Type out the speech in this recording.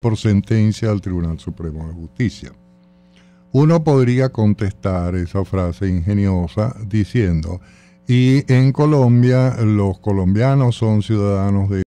por sentencia al Tribunal Supremo de Justicia. Uno podría contestar esa frase ingeniosa diciendo, y en Colombia los colombianos son ciudadanos de